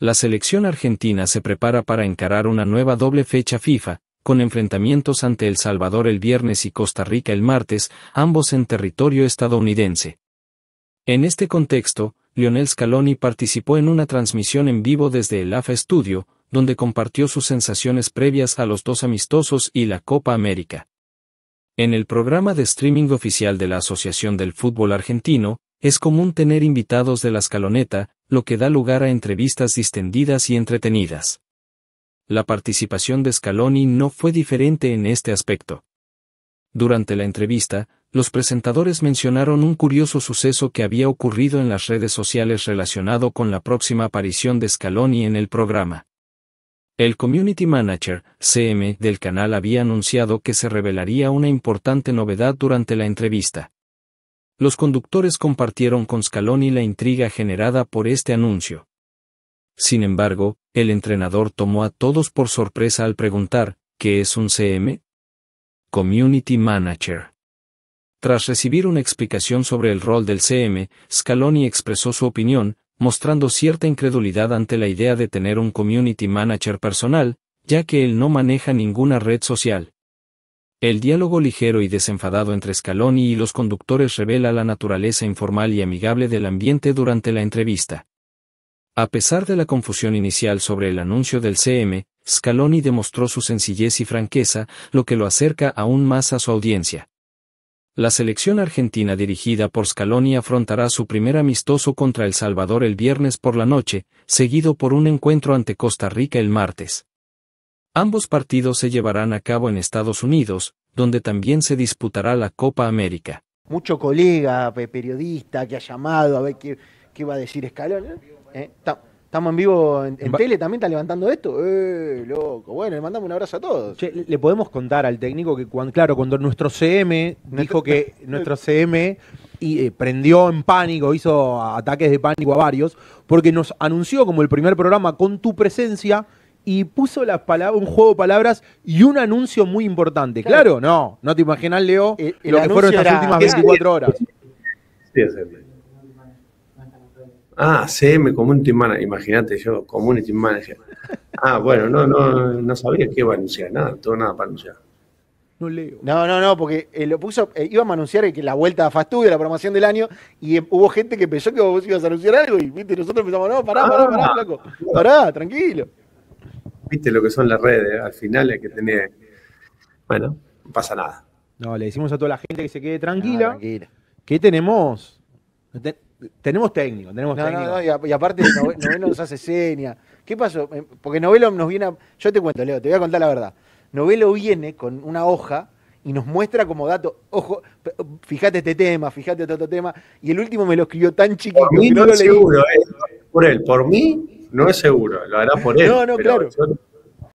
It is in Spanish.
La selección argentina se prepara para encarar una nueva doble fecha FIFA, con enfrentamientos ante El Salvador el viernes y Costa Rica el martes, ambos en territorio estadounidense. En este contexto, Lionel Scaloni participó en una transmisión en vivo desde el AFA Studio, donde compartió sus sensaciones previas a los dos amistosos y la Copa América. En el programa de streaming oficial de la Asociación del Fútbol Argentino, es común tener invitados de la escaloneta, lo que da lugar a entrevistas distendidas y entretenidas. La participación de Scaloni no fue diferente en este aspecto. Durante la entrevista, los presentadores mencionaron un curioso suceso que había ocurrido en las redes sociales relacionado con la próxima aparición de Scaloni en el programa. El Community Manager, del canal había anunciado que se revelaría una importante novedad durante la entrevista. Los conductores compartieron con Scaloni la intriga generada por este anuncio. Sin embargo, el entrenador tomó a todos por sorpresa al preguntar, ¿qué es un CM? Community Manager. Tras recibir una explicación sobre el rol del CM, Scaloni expresó su opinión, mostrando cierta incredulidad ante la idea de tener un community manager personal, ya que él no maneja ninguna red social. El diálogo ligero y desenfadado entre Scaloni y los conductores revela la naturaleza informal y amigable del ambiente durante la entrevista. A pesar de la confusión inicial sobre el anuncio del CM, Scaloni demostró su sencillez y franqueza, lo que lo acerca aún más a su audiencia. La selección argentina dirigida por Scaloni afrontará su primer amistoso contra El Salvador el viernes por la noche, seguido por un encuentro ante Costa Rica el martes. Ambos partidos se llevarán a cabo en Estados Unidos, donde también se disputará la Copa América. Mucho colega, periodista que ha llamado a ver qué, va a decir Escalón. ¿Eh? Estamos en vivo en, tele, también está levantando esto. ¡Eh, loco! Bueno, le mandamos un abrazo a todos. le podemos contar al técnico que, cuando, claro, cuando nuestro CM dijo que nuestro CM y, eh, prendió en pánico, hizo ataques de pánico a varios, porque nos anunció como el primer programa con tu presencia y puso las palabras un juego de palabras y un anuncio muy importante. Claro, no, no te imaginas, Leo, lo que fueron estas últimas 24 horas. Sí, Ah, CM, Community Manager. Imagínate yo, Community Manager. Ah, bueno, no, no, no sabía que iba a anunciar, nada, todo nada para anunciar. No leo. No, no, no, porque eh, lo puso, eh, íbamos a anunciar que la vuelta a Fast la programación del año, y eh, hubo gente que pensó que vos ibas a anunciar algo, y nosotros pensamos, no, pará, pará, pará, ah. flaco, pará, tranquilo viste lo que son las redes, al final hay que tener, bueno, pasa nada. No, le decimos a toda la gente que se quede tranquila, qué que tenemos, tenemos técnico, tenemos técnico. y, aparte Novelo nos hace señas, ¿Qué pasó? Eh, porque Novelo nos viene yo te cuento, Leo, te voy a contar la verdad. Novelo viene con una hoja y nos muestra como dato, ojo, fíjate este tema, fíjate este otro tema, y el último me lo escribió tan chiquito por eh. por él, por mí no es seguro, lo hará por él. No, no, claro.